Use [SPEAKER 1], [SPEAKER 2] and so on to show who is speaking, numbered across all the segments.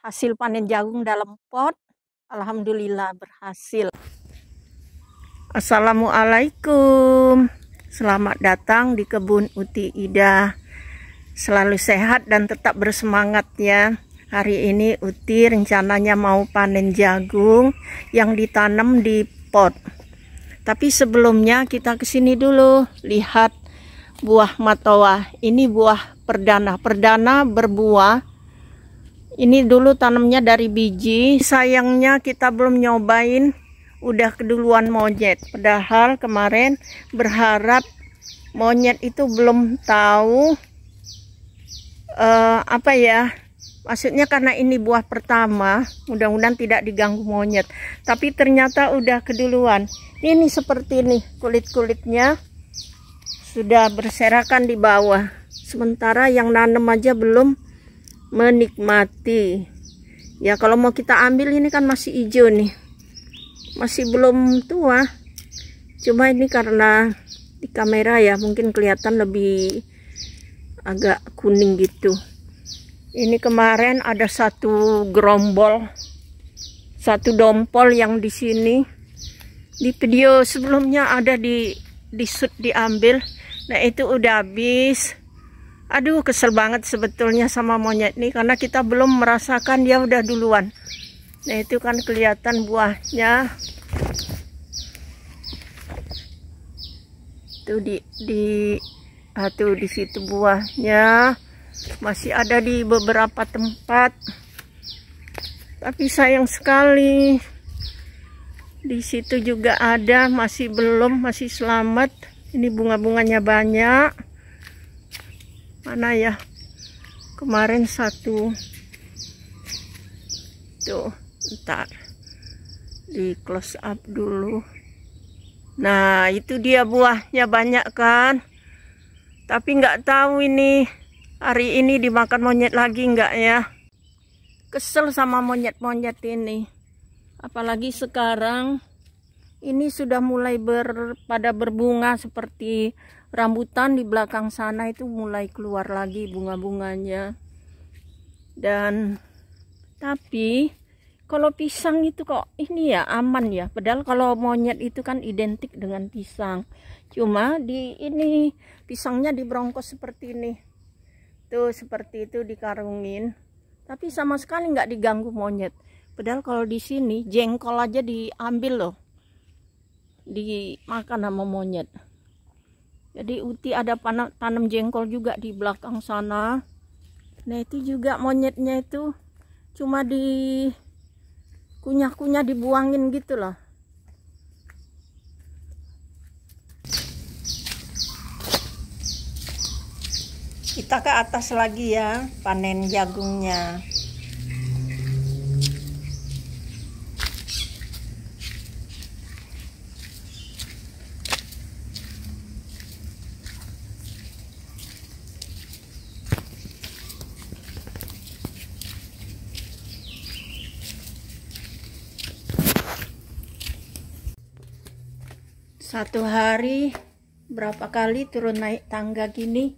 [SPEAKER 1] hasil panen jagung dalam pot Alhamdulillah berhasil Assalamualaikum Selamat datang di kebun Uti Ida Selalu sehat dan tetap bersemangat ya Hari ini Uti rencananya mau panen jagung yang ditanam di pot Tapi sebelumnya kita kesini dulu Lihat buah matoa Ini buah perdana Perdana berbuah ini dulu tanamnya dari biji sayangnya kita belum nyobain udah keduluan monyet padahal kemarin berharap monyet itu belum tahu uh, apa ya maksudnya karena ini buah pertama mudah-mudahan tidak diganggu monyet tapi ternyata udah keduluan ini, seperti ini kulit-kulitnya sudah berserakan di bawah sementara yang nanam aja belum menikmati ya kalau mau kita ambil ini kan masih hijau nih masih belum tua cuma ini karena di kamera ya mungkin kelihatan lebih agak kuning gitu ini kemarin ada satu gerombol satu dompol yang di sini di video sebelumnya ada di di shoot diambil nah itu udah habis Aduh kesel banget sebetulnya sama monyet nih karena kita belum merasakan dia udah duluan. Nah itu kan kelihatan buahnya. Tuh di di ah, di situ buahnya masih ada di beberapa tempat. Tapi sayang sekali di situ juga ada masih belum masih selamat. Ini bunga-bunganya banyak mana ya kemarin satu tuh ntar di close up dulu nah itu dia buahnya banyak kan tapi nggak tahu ini hari ini dimakan monyet lagi nggak ya kesel sama monyet-monyet ini apalagi sekarang ini sudah mulai ber, pada berbunga seperti rambutan di belakang sana itu mulai keluar lagi bunga-bunganya dan tapi kalau pisang itu kok ini ya aman ya padahal kalau monyet itu kan identik dengan pisang cuma di ini pisangnya di brongkos seperti ini tuh seperti itu dikarungin tapi sama sekali nggak diganggu monyet padahal kalau di sini jengkol aja diambil loh dimakan sama monyet jadi uti ada panam, tanam jengkol juga di belakang sana nah itu juga monyetnya itu cuma di kunyah-kunyah dibuangin gitu loh kita ke atas lagi ya panen jagungnya satu hari berapa kali turun naik tangga gini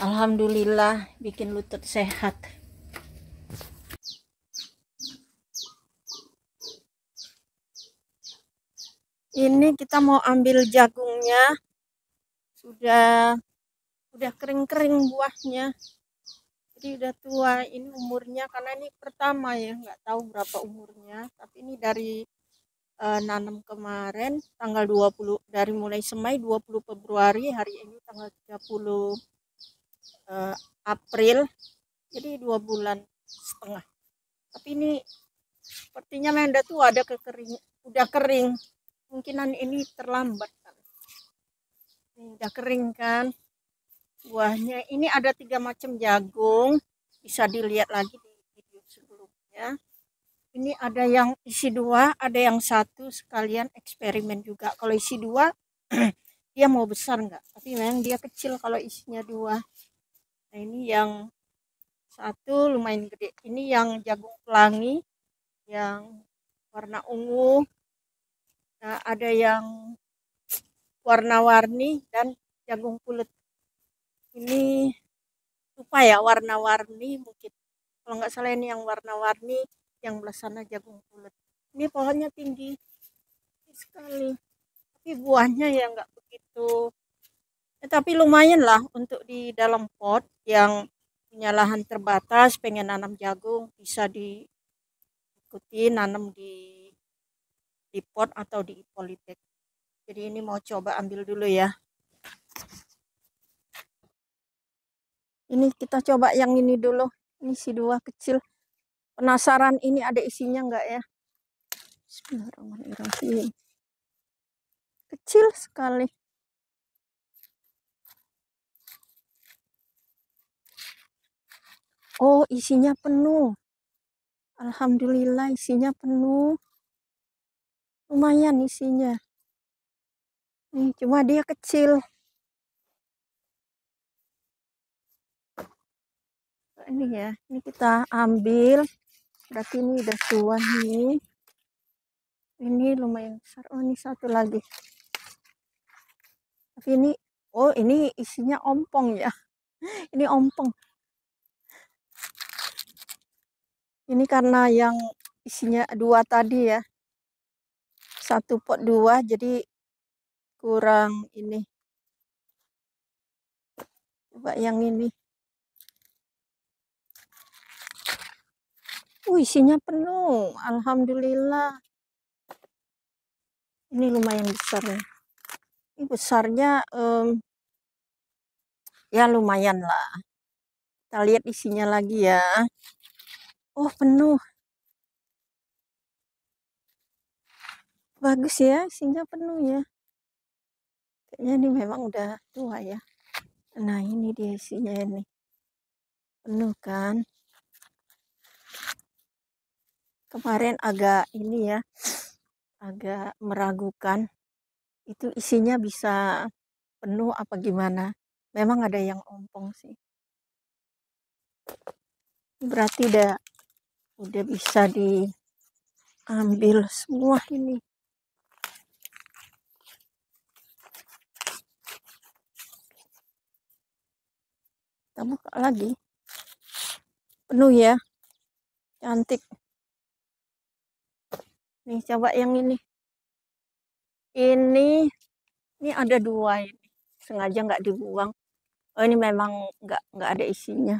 [SPEAKER 1] Alhamdulillah bikin lutut sehat ini kita mau ambil jagungnya sudah udah kering-kering buahnya jadi udah tua ini umurnya karena ini pertama ya nggak tahu berapa umurnya tapi ini dari uh, nanam kemarin tanggal 20 dari mulai semai 20 Februari hari ini tanggal 30 uh, eh, April jadi dua bulan setengah tapi ini sepertinya menda tuh ada kekering udah kering mungkinan ini terlambat kan ini udah kering kan buahnya ini ada tiga macam jagung bisa dilihat lagi di video sebelumnya ini ada yang isi dua ada yang satu sekalian eksperimen juga kalau isi dua dia mau besar enggak tapi memang dia kecil kalau isinya dua nah ini yang satu lumayan gede ini yang jagung pelangi yang warna ungu nah ada yang warna-warni dan jagung kulit ini lupa ya warna-warni mungkin kalau nggak salah ini yang warna-warni yang belah sana jagung kulit ini pohonnya tinggi, sekali tapi buahnya ya nggak begitu ya, tapi lumayan lah untuk di dalam pot yang punya lahan terbatas pengen nanam jagung bisa diikuti nanam di di pot atau di politik jadi ini mau coba ambil dulu ya ini kita coba yang ini dulu ini si dua kecil Penasaran ini ada isinya enggak ya? Bismillahirrahmanirrahim. Kecil sekali. Oh, isinya penuh. Alhamdulillah isinya penuh. Lumayan isinya. Ini cuma dia kecil. Ini ya, ini kita ambil berarti ini udah tua nih ini lumayan besar oh ini satu lagi tapi ini oh ini isinya ompong ya ini ompong ini karena yang isinya dua tadi ya satu pot dua jadi kurang ini coba yang ini isinya penuh Alhamdulillah ini lumayan besar nih ini besarnya um, ya lumayan lah kita lihat isinya lagi ya oh penuh bagus ya isinya penuh ya kayaknya ini memang udah tua ya nah ini dia isinya ini penuh kan kemarin agak ini ya agak meragukan itu isinya bisa penuh apa gimana memang ada yang ompong sih berarti udah udah bisa diambil semua ini kita buka lagi penuh ya cantik Nih coba yang ini. Ini ini ada dua ini. Sengaja nggak dibuang. Oh ini memang nggak nggak ada isinya.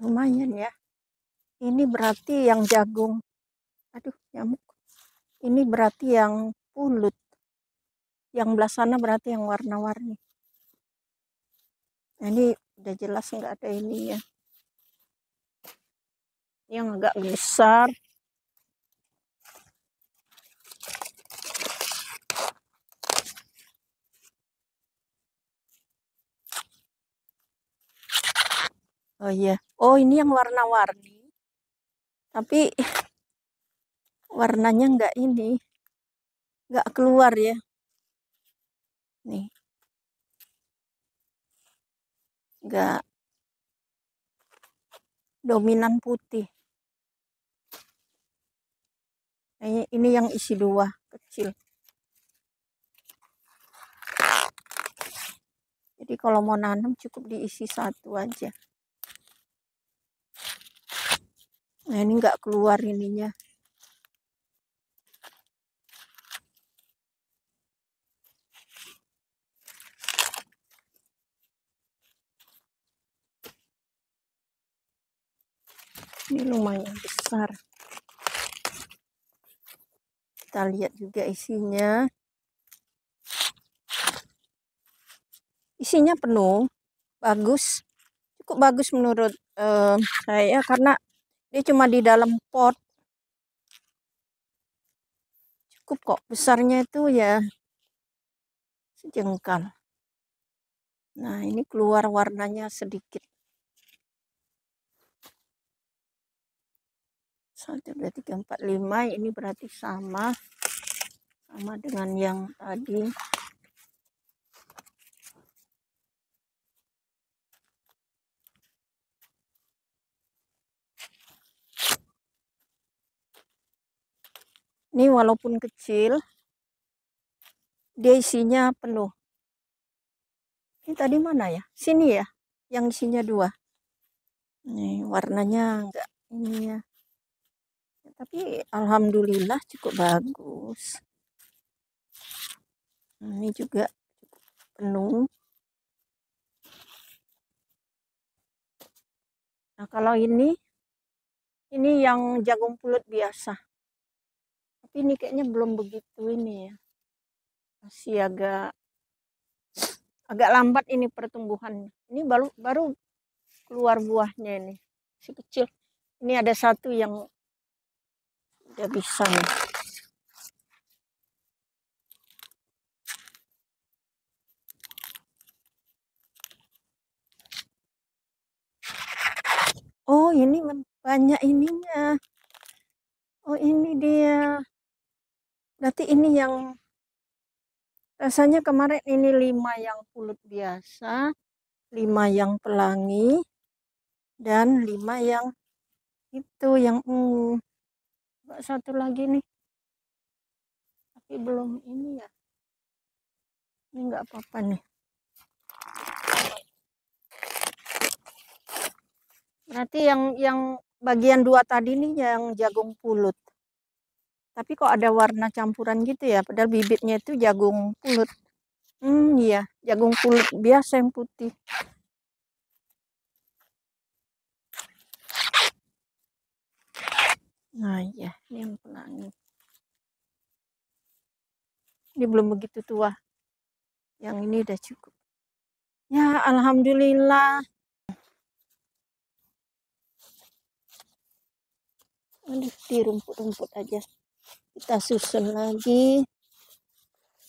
[SPEAKER 1] Lumayan ya. Ini berarti yang jagung. Aduh, nyamuk. Ini berarti yang pulut. Yang belah sana berarti yang warna-warni. Nah, ini udah jelas nggak ada ini ya. Yang agak besar. Oh iya. Oh ini yang warna-warni. Tapi warnanya enggak ini nggak keluar ya nih nggak dominan putih ini, ini yang isi dua kecil jadi kalau mau nanam cukup diisi satu aja nah ini nggak keluar ininya ini lumayan besar kita lihat juga isinya isinya penuh bagus cukup bagus menurut uh, saya karena dia cuma di dalam pot cukup kok besarnya itu ya sejengkal nah ini keluar warnanya sedikit satu dua tiga empat lima ini berarti sama sama dengan yang tadi ini walaupun kecil dia isinya penuh ini tadi mana ya sini ya yang isinya dua ini warnanya enggak ini ya tapi alhamdulillah cukup bagus ini juga cukup penuh nah kalau ini ini yang jagung pulut biasa tapi ini kayaknya belum begitu ini ya masih agak agak lambat ini pertumbuhan ini baru baru keluar buahnya ini si kecil ini ada satu yang udah bisa ya. oh ini banyak ininya oh ini dia berarti ini yang rasanya kemarin ini lima yang pulut biasa lima yang pelangi dan lima yang itu yang ungu. Coba satu lagi nih. Tapi belum ini ya. Ini nggak apa-apa nih. Berarti yang yang bagian dua tadi nih yang jagung pulut. Tapi kok ada warna campuran gitu ya, padahal bibitnya itu jagung pulut. Hmm, iya, jagung pulut biasa yang putih. Nah iya, ini yang pelangi. Ini belum begitu tua. Yang ini udah cukup. Ya, Alhamdulillah. Aduh, di rumput-rumput aja. Kita susun lagi.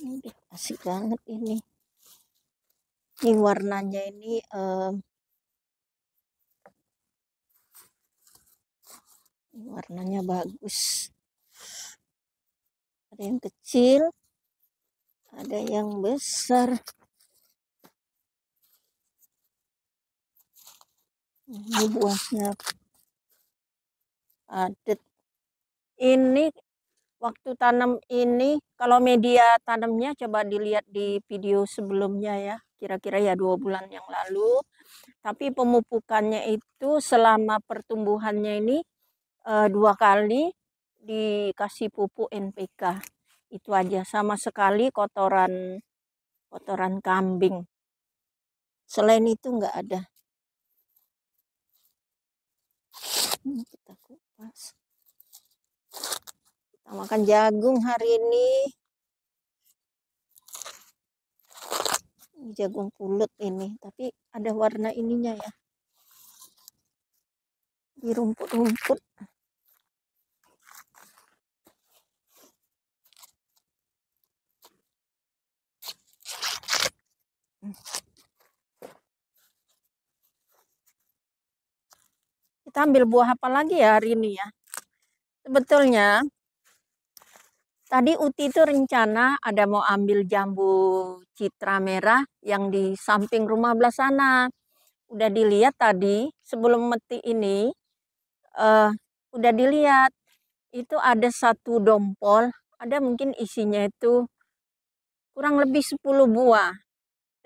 [SPEAKER 1] ini asik banget ini. Ini warnanya ini um, warnanya bagus ada yang kecil ada yang besar ini buahnya ada. ini waktu tanam ini kalau media tanamnya coba dilihat di video sebelumnya ya kira-kira ya dua bulan yang lalu tapi pemupukannya itu selama pertumbuhannya ini e, dua kali dikasih pupuk NPK itu aja sama sekali kotoran kotoran kambing selain itu nggak ada ini hmm, kita kupas kita makan jagung hari ini jagung pulut ini tapi ada warna ininya ya di rumput-rumput Kita ambil buah apa lagi ya hari ini ya? Sebetulnya tadi Uti itu rencana ada mau ambil jambu citra merah yang di samping rumah belah sana. Udah dilihat tadi sebelum meti ini uh, udah dilihat itu ada satu dompol, ada mungkin isinya itu kurang lebih 10 buah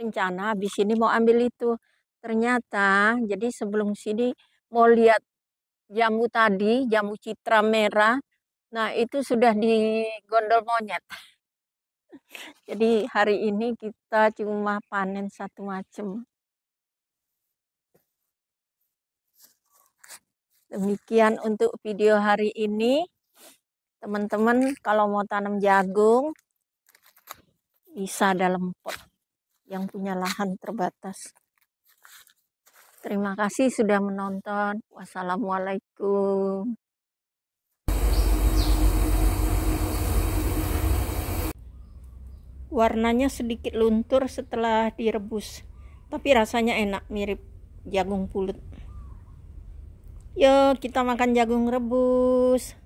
[SPEAKER 1] rencana habis ini mau ambil itu. Ternyata jadi sebelum sini mau lihat jamu tadi, jamu citra merah. Nah, itu sudah di gondol monyet. Jadi hari ini kita cuma panen satu macam. Demikian untuk video hari ini. Teman-teman kalau mau tanam jagung bisa dalam pot yang punya lahan terbatas. Terima kasih sudah menonton. Wassalamualaikum. Warnanya sedikit luntur setelah direbus, tapi rasanya enak, mirip jagung pulut. Yuk, kita makan jagung rebus.